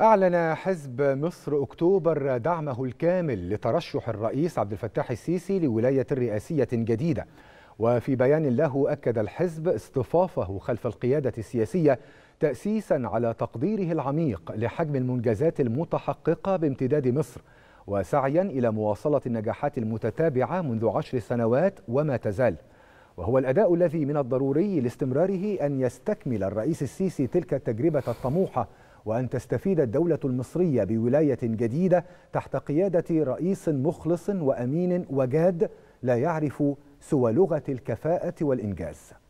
أعلن حزب مصر أكتوبر دعمه الكامل لترشح الرئيس عبد الفتاح السيسي لولاية رئاسية جديدة وفي بيان له أكد الحزب اصطفافه خلف القيادة السياسية تأسيسا على تقديره العميق لحجم المنجزات المتحققة بامتداد مصر وسعيا إلى مواصلة النجاحات المتتابعة منذ عشر سنوات وما تزال وهو الأداء الذي من الضروري لاستمراره أن يستكمل الرئيس السيسي تلك التجربة الطموحة وأن تستفيد الدولة المصرية بولاية جديدة تحت قيادة رئيس مخلص وأمين وجاد لا يعرف سوى لغة الكفاءة والإنجاز